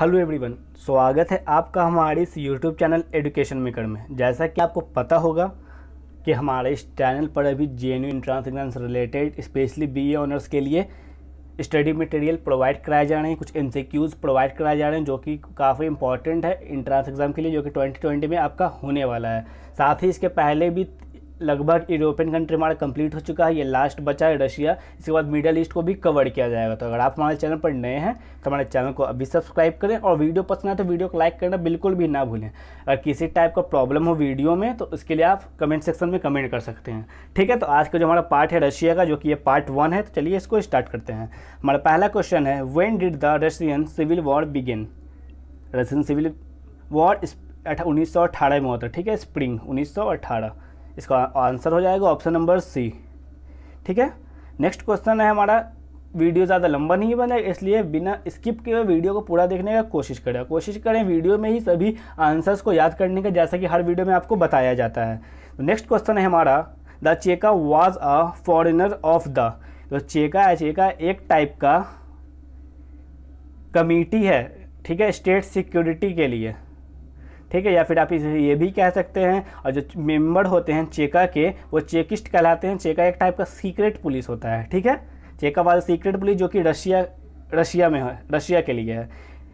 hello everyone स्वागत है आपका हमारे इस यूट्यूब चैनल एडुकेशन मेकर में जैसा कि आपको पता होगा कि हमारे इस चैनल पर अभी J N U entrance exam से रिलेटेड स्पेशली बीए ऑनर्स के लिए स्टडी मटेरियल प्रोवाइड कराए जा रहे हैं कुछ एम प्रोवाइड कराए जा रहे हैं जो कि काफ़ी इंपॉर्टेंट है इंट्रांस एग्ज़ाम के लिए जो कि 2020 में आपका होने वाला है साथ ही इसके पहले भी लगभग यूरोपियन कंट्री हमारा कंप्लीट हो चुका है ये लास्ट बचा है रशिया इसके बाद मिडल ईस्ट को भी कवर किया जाएगा तो अगर आप हमारे चैनल पर नए हैं तो हमारे चैनल को अभी सब्सक्राइब करें और वीडियो पसंद आए तो वीडियो को लाइक करना बिल्कुल भी ना भूलें अगर किसी टाइप का प्रॉब्लम हो वीडियो में तो उसके लिए आप कमेंट सेक्शन में कमेंट कर सकते हैं ठीक है तो आज का जो हमारा पार्ट है रशिया का जो कि ये पार्ट वन है तो चलिए इसको स्टार्ट करते हैं हमारा पहला क्वेश्चन है when did the Russian civil war begin Russian civil war उन्नीस सौ में होता है ठीक है स्प्रिंग उन्नीस इसका आंसर हो जाएगा ऑप्शन नंबर सी ठीक है नेक्स्ट क्वेश्चन है हमारा वीडियो ज़्यादा लंबा नहीं बना इसलिए बिना स्किप किए वीडियो को पूरा देखने का कोशिश करें कोशिश करें वीडियो में ही सभी आंसर्स को याद करने का जैसा कि हर वीडियो में आपको बताया जाता है तो नेक्स्ट क्वेश्चन है हमारा the Cheka was a forerunner of the तो चेका है चेका एक टाइप का कमेटी है ठीक है स्टेट सिक्योरिटी के लिए ठीक है या फिर आप इसे ये भी कह सकते हैं और जो मेंबर होते हैं चेका के वो चेकिस्ट कहलाते हैं चेका एक टाइप का सीक्रेट पुलिस होता है ठीक है चेका वाला सीक्रेट पुलिस जो कि रशिया रशिया में है रशिया के लिए है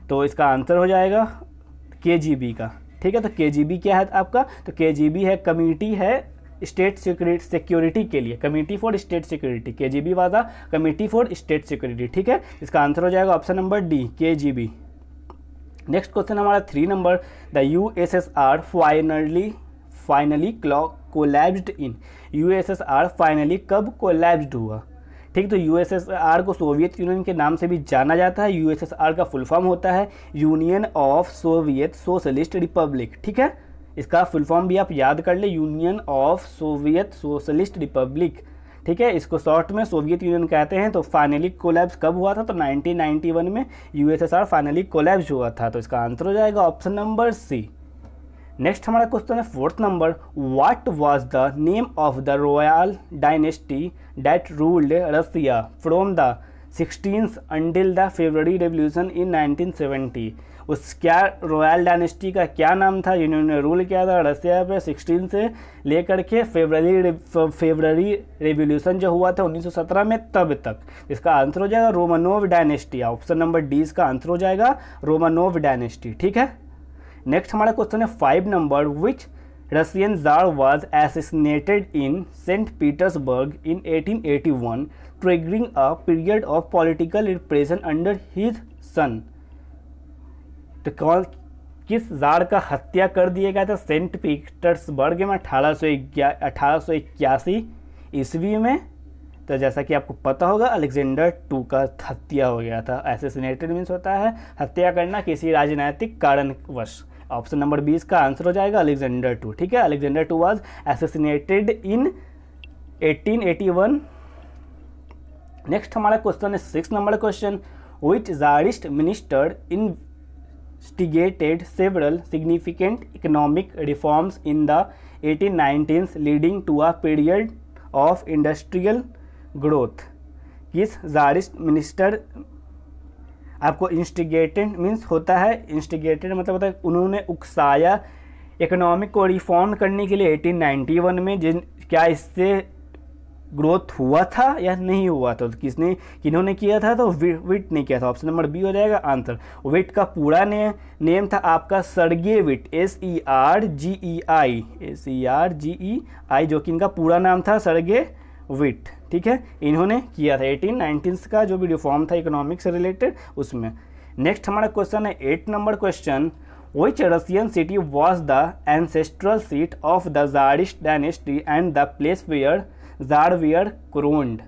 तो इसका आंसर हो जाएगा के का ठीक है तो के क्या है आपका तो के है कमेटी है स्टेट सिक्योरिटी सिक्योरिटी के लिए कमेटी फॉर स्टेट सिक्योरिटी के जी बी वाला कमेटी फॉर स्टेट सिक्योरिटी ठीक है इसका आंसर हो जाएगा ऑप्शन नंबर डी के जी बी नेक्स्ट क्वेश्चन हमारा three number the U S S R finally finally clock collapsed in U S S R finally कब collapsed हुआ ठीक तो यू एस एस आर को सोवियत यूनियन के नाम से भी जाना जाता है यू एस एस आर का फुल फॉर्म होता है Union of Soviet Socialist Republic ठीक है इसका फुल फॉर्म भी आप याद कर ले Union of Soviet Socialist Republic ठीक है इसको शॉर्ट में सोवियत यूनियन कहते हैं तो फाइनली कोलैब्स कब हुआ था तो 1991 में यूएसएसआर फाइनली कोलैब्स हुआ था तो इसका आंसर हो जाएगा ऑप्शन नंबर सी नेक्स्ट हमारा क्वेश्चन है fourth number what was the name of the royal dynasty that ruled Russia from the sixteen until the February revolution in 1970 उस क्या रॉयल डायनेस्टी का क्या नाम था इन्होंने रूल किया था रसिया पे सिक्सटीन से लेकर के फेबररी फेबररी रेवोल्यूशन जो हुआ था 1917 में तब तक इसका आंसर हो जाएगा Romanov dynasty option number D इसका आंसर हो जाएगा रोमानोव डायनेस्टी ठीक है नेक्स्ट हमारा क्वेश्चन है five number which Russian tsar was assassinated in Saint Petersburg in 1881 triggering a period of political represent under his son तो कौन किस जाड़ का हत्या कर दिया गया था सेंट पीटर्सबर्ग में अठारह सौ अठारह सौ इक्यासी ईस्वी में तो जैसा कि आपको पता होगा अलेक्जेंडर टू का हत्या हो गया था एसेसिनेटेड मीन्स होता है हत्या करना किसी राजनैतिक कारणवश ऑप्शन नंबर बीस का आंसर हो जाएगा अलेक्जेंडर टू ठीक है Alexander two was assassinated in 1881 next हमारा क्वेश्चन है six number question which tsarist minister in instigated several significant economic reforms in the 1890s leading to a period of industrial growth किस tsarist minister आपको instigated means होता है instigated मतलब होता है उन्होंने उकसाया इकोनॉमिक को रिफॉर्म करने के लिए 1891 में जिन क्या इससे ग्रोथ हुआ था या नहीं हुआ था तो किसने किन्होंने किया था तो विट ने किया था ऑप्शन नंबर बी हो जाएगा आंसर विट का पूरा ने, नेम था आपका Sergei Witte S E R G E I S E R G E I जो कि इनका पूरा नाम था सर्गे विट ठीक है इन्होंने किया था एटीन नाइनटीन का जो भी रिफॉर्म था इकोनॉमिक से रिलेटेड उसमें नेक्स्ट हमारा क्वेश्चन है eight number question which Russian city was the ancestral seat of the Tsarist dynasty and the place where जाड़वियर क्रोन्ड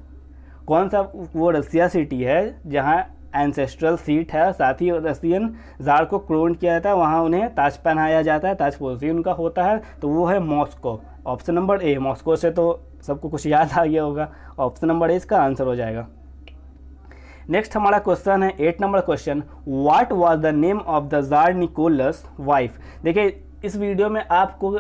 कौन सा वो रसिया सिटी है जहाँ एंसेस्ट्रल सीट है साथ ही रसियन जार को क्रोन किया जाता है वहाँ उन्हें ताज पहनाया जाता है ताज पोजी उनका होता है तो वो है Moscow option number A Moscow से तो सबको कुछ याद आ गया होगा ऑप्शन नंबर ए इसका आंसर हो जाएगा नेक्स्ट हमारा क्वेश्चन है eight number question what was the name of the tsar Nicholas wife देखिए इस वीडियो में आपको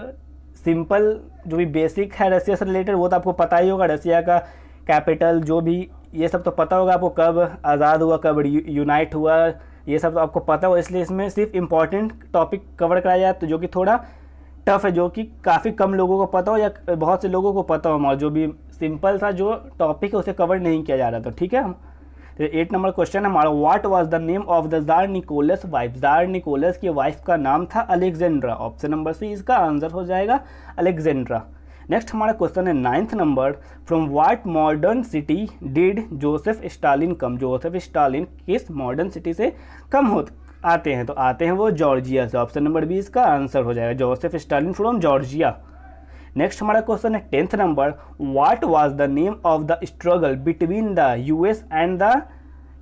सिंपल जो भी बेसिक है रसिया से रिलेटेड वो तो आपको पता ही होगा रसिया का कैपिटल जो भी ये सब तो पता होगा आपको कब आज़ाद हुआ कब यूनाइट हुआ ये सब तो आपको पता होगा इसलिए इसमें सिर्फ इम्पॉर्टेंट टॉपिक कवर कराया जाए तो जो कि थोड़ा टफ है जो कि काफ़ी कम लोगों को पता हो या बहुत से लोगों को पता हो और जो भी सिंपल सा जो टॉपिक है उसे कवर नहीं किया जा रहा था ठीक है एट नंबर क्वेश्चन हमारा what was the name of the tsar Nicholas wife tsar Nicholas की वाइफ का नाम था अलेक्जेंड्रा ऑप्शन नंबर सी इसका आंसर हो जाएगा अलेक्जेंड्रा नेक्स्ट हमारा क्वेश्चन है ninth number from what modern city did Joseph Stalin come Joseph Stalin किस मॉडर्न सिटी से कम हो आते हैं तो आते हैं वो जॉर्जिया से ऑप्शन नंबर बी इसका आंसर हो जाएगा Joseph Stalin from Georgia next हमारा क्वेश्चन है tenth number what was the name of the struggle between the US and the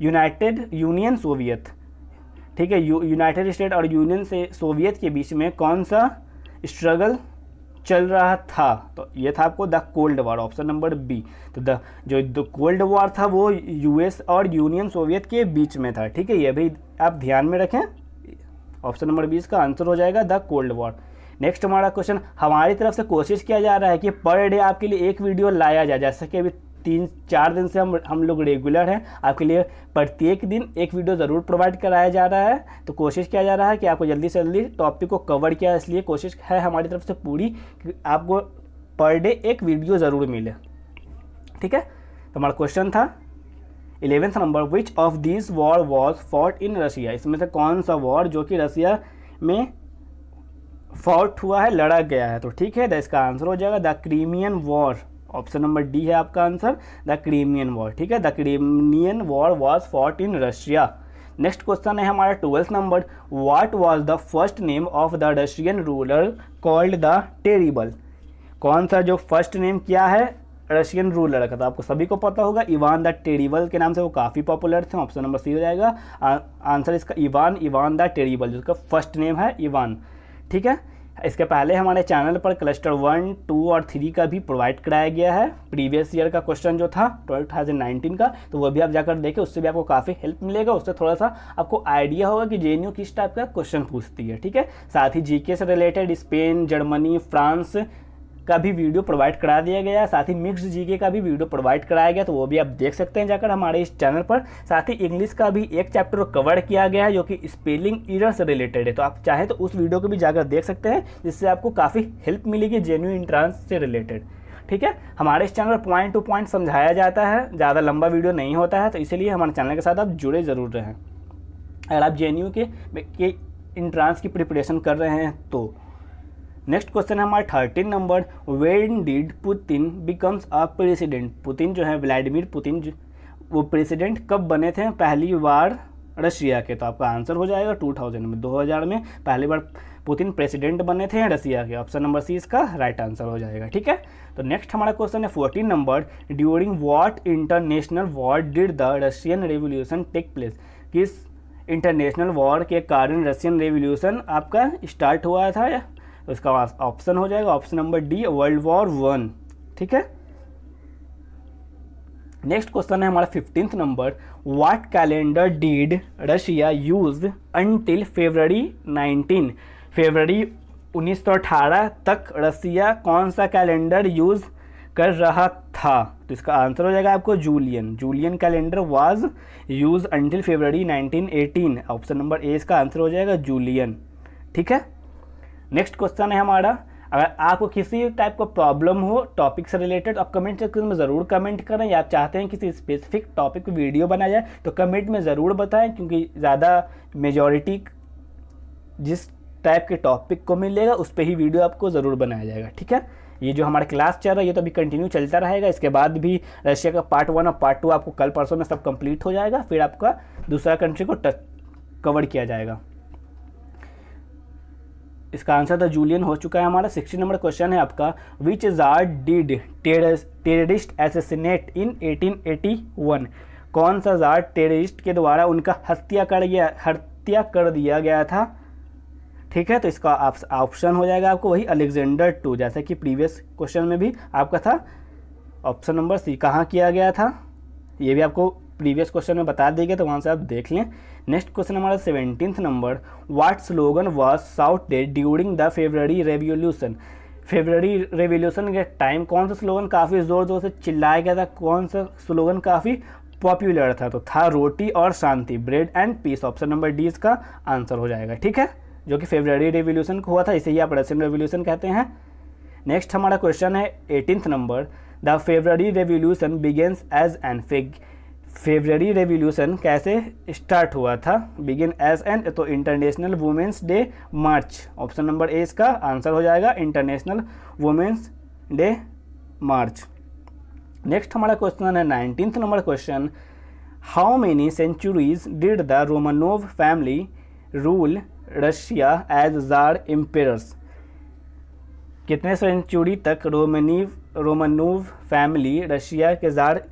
United Union Soviet ठीक है यूनाइटेड स्टेट और यूनियन से सोवियत के बीच में कौन सा स्ट्रगल चल रहा था तो ये था आपको the cold war option number B तो द जो द कोल्ड वॉर था वो यूएस और यूनियन सोवियत के बीच में था ठीक है ये भी आप ध्यान में रखें ऑप्शन नंबर बी इसका आंसर हो जाएगा द कोल्ड वॉर नेक्स्ट हमारा क्वेश्चन हमारी तरफ से कोशिश किया जा रहा है कि पर डे आपके लिए एक वीडियो लाया जाए जैसे कि अभी तीन चार दिन से हम हम लोग रेगुलर हैं आपके लिए प्रत्येक दिन एक वीडियो ज़रूर प्रोवाइड कराया जा रहा है तो कोशिश किया जा रहा है कि आपको जल्दी से जल्दी टॉपिक को कवर किया इसलिए कोशिश है हमारी तरफ से पूरी कि आपको पर डे एक वीडियो ज़रूर मिले ठीक है तो हमारा क्वेश्चन था eleventh number which of this war was fought in Russia इसमें से कौन सा वॉर जो कि रसिया में फॉट हुआ है लड़ा गया है तो ठीक है द इसका आंसर हो जाएगा the Crimean war option number D है आपका आंसर द क्रीमियन वॉर ठीक है the Crimean war was fought in Russia next question है हमारा twelfth number what was the first name of the Russian ruler called the terrible कौन सा जो first name क्या है रशियन रूलर का था तो आपको सभी को पता होगा इवान द टेरिबल के नाम से वो काफ़ी पॉपुलर थे ऑप्शन नंबर सी हो जाएगा आ, आंसर इसका इवान इवान द टेरिबल जिसका फर्स्ट नेम है इवान ठीक है इसके पहले हमारे चैनल पर क्लस्टर वन टू और थ्री का भी प्रोवाइड कराया गया है प्रीवियस ईयर का क्वेश्चन जो था ट्वेल्व थाउजेंड नाइनटीन का तो वो भी आप जाकर देखें उससे भी आपको काफ़ी हेल्प मिलेगा उससे थोड़ा सा आपको आइडिया होगा कि जे किस टाइप का क्वेश्चन पूछती है ठीक है साथ ही जीके से रिलेटेड स्पेन जर्मनी फ्रांस का भी वीडियो प्रोवाइड करा दिया गया साथ ही मिक्स जीके का भी वीडियो प्रोवाइड कराया गया तो वो भी आप देख सकते हैं जाकर हमारे इस चैनल पर साथ ही इंग्लिश का भी एक चैप्टर कवर किया गया है जो कि स्पेलिंग ईरर से रिलेटेड है तो आप चाहें तो उस वीडियो को भी जाकर देख सकते हैं जिससे आपको काफ़ी हेल्प मिलेगी जेन्यू इंट्रांस से रिलेटेड ठीक है हमारे इस चैनल पर पॉइंट टू पॉइंट समझाया जाता है ज़्यादा लंबा वीडियो नहीं होता है तो इसीलिए हमारे चैनल के साथ आप जुड़े ज़रूर रहें अगर आप जे के, के इंट्रांस की प्रिपरेशन कर रहे हैं तो नेक्स्ट क्वेश्चन है हमारा thirteen number when did Putin becomes a president Putin जो है व्लाडिमिर पुतिन वो प्रेसिडेंट कब बने थे पहली बार रशिया के तो आपका आंसर हो जाएगा 2000 में 2000 में पहली बार पुतिन प्रेसिडेंट बने थे रशिया के ऑप्शन नंबर सी इसका राइट आंसर हो जाएगा ठीक है तो नेक्स्ट हमारा क्वेश्चन है fourteen number during what international war did the Russian revolution take place किस इंटरनेशनल वॉर के कारण रशियन रेवोल्यूशन आपका स्टार्ट हुआ था या उसका तो ऑप्शन हो जाएगा option number D world war one ठीक है नेक्स्ट क्वेश्चन है हमारा fifteenth number what calendar did Russia use until February 19 February 1918 तक रसिया कौन सा कैलेंडर यूज कर रहा था तो इसका आंसर हो जाएगा आपको Julian Julian calendar was use until February 1918 option number A इसका आंसर हो जाएगा जूलियन ठीक है नेक्स्ट क्वेश्चन है हमारा अगर आपको किसी टाइप का प्रॉब्लम हो टॉपिक से रिलेटेड आप कमेंट सेक्शन में ज़रूर कमेंट करें या आप चाहते हैं किसी स्पेसिफिक टॉपिक पर वीडियो बनाया जाए तो कमेंट में ज़रूर बताएं क्योंकि ज़्यादा मेजॉरिटी जिस टाइप के टॉपिक को मिलेगा उस पर ही वीडियो आपको ज़रूर बनाया जाएगा ठीक है ये जो हमारा क्लास चल रहा है ये तो अभी कंटिन्यू चलता रहेगा इसके बाद भी रशिया का पार्ट वन और पार्ट टू आपको कल परसों में सब कंप्लीट हो जाएगा फिर आपका दूसरा कंट्री को टच कवर किया जाएगा इसका आंसर था जूलियन हो चुका है हमारा सिक्सटी नंबर क्वेश्चन है आपका which tsar did terrorist assassinate in 1881 कौन सा जार टेररिस्ट के द्वारा उनका हत्या कर गया हत्या कर दिया गया था ठीक है तो इसका ऑप्शन हो जाएगा आपको वही अलेक्जेंडर टू जैसा कि प्रीवियस क्वेश्चन में भी आपका था ऑप्शन नंबर सी कहाँ किया गया था ये भी आपको प्रीवियस क्वेश्चन में बता दिए तो वहाँ से आप देख लें नेक्स्ट क्वेश्चन हमारा seventeen number what slogan was shouted during the February revolution February revolution के टाइम कौन सा स्लोगन काफ़ी ज़ोर ज़ोर से चिल्लाया गया था कौन सा स्लोगन काफ़ी पॉपुलर था तो था रोटी और शांति bread and peace option number D इसका आंसर हो जाएगा ठीक है जो कि फेबररी रेवोल्यूशन को हुआ था इसे ही आप रशियन रेवोल्यूशन कहते हैं नेक्स्ट हमारा क्वेश्चन है eighteenth number the February revolution begins as an fig February revolution कैसे स्टार्ट हुआ था बिगिन एस एंड तो international women's day march option number A इसका आंसर हो जाएगा international women's day march next हमारा क्वेश्चन है nineteenth number question how many centuries did the Romanov family rule Russia as tsar emperors कितने century तक रोमनी Romanov family Russia के tsar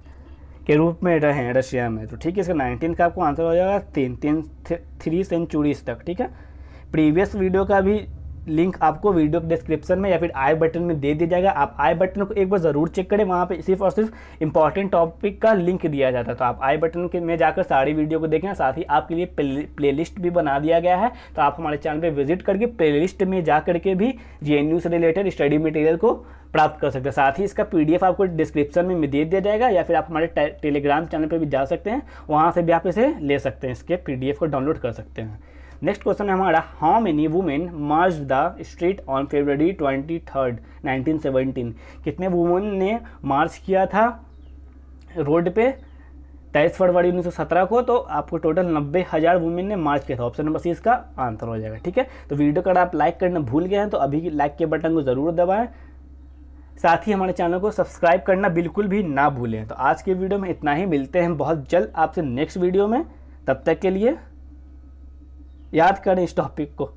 के रूप में रहे रशिया में तो ठीक है इसका नाइनटीन का आपको आंसर हो जाएगा तीन तीन थ्री सेंचुरीज तक ठीक है प्रीवियस वीडियो का भी लिंक आपको वीडियो के डिस्क्रिप्शन में या फिर आई बटन में दे दिया जाएगा आप आई बटन को एक बार ज़रूर चेक करें वहाँ पे सिर्फ और सिर्फ इंपॉर्टेंट टॉपिक का लिंक दिया जाता है तो आप आई बटन के में जाकर सारी वीडियो को देखें साथ ही आपके लिए प्ले लिस्ट भी बना दिया गया है तो आप हमारे चैनल पर विजिट करके प्ले लिस्ट में जा करके भी जे से रिलेटेड स्टडी मटेरियल को प्राप्त कर सकते हैं साथ ही इसका पीडीएफ आपको डिस्क्रिप्शन में दे दिया जाएगा या फिर आप हमारे टेलीग्राम चैनल पर भी जा सकते हैं वहाँ से भी आप इसे ले सकते हैं इसके पीडीएफ को डाउनलोड कर सकते हैं नेक्स्ट क्वेश्चन है हमारा how many women march the street on February twenty third nineteen seventeen कितने वुमेन ने मार्च किया था रोड पे तेईस फरवरी 1917 को तो आपको टोटल नब्बे हज़ार वुमेन ने मार्च किया था ऑप्शन नंबर सी इसका आंसर हो जाएगा ठीक है तो वीडियो अगर आप लाइक करना भूल गए हैं तो अभी लाइक के बटन को ज़रूर दबाएं साथ ही हमारे चैनल को सब्सक्राइब करना बिल्कुल भी ना भूलें तो आज के वीडियो में इतना ही मिलते हैं बहुत जल्द आपसे नेक्स्ट वीडियो में तब तक के लिए याद करें इस टॉपिक को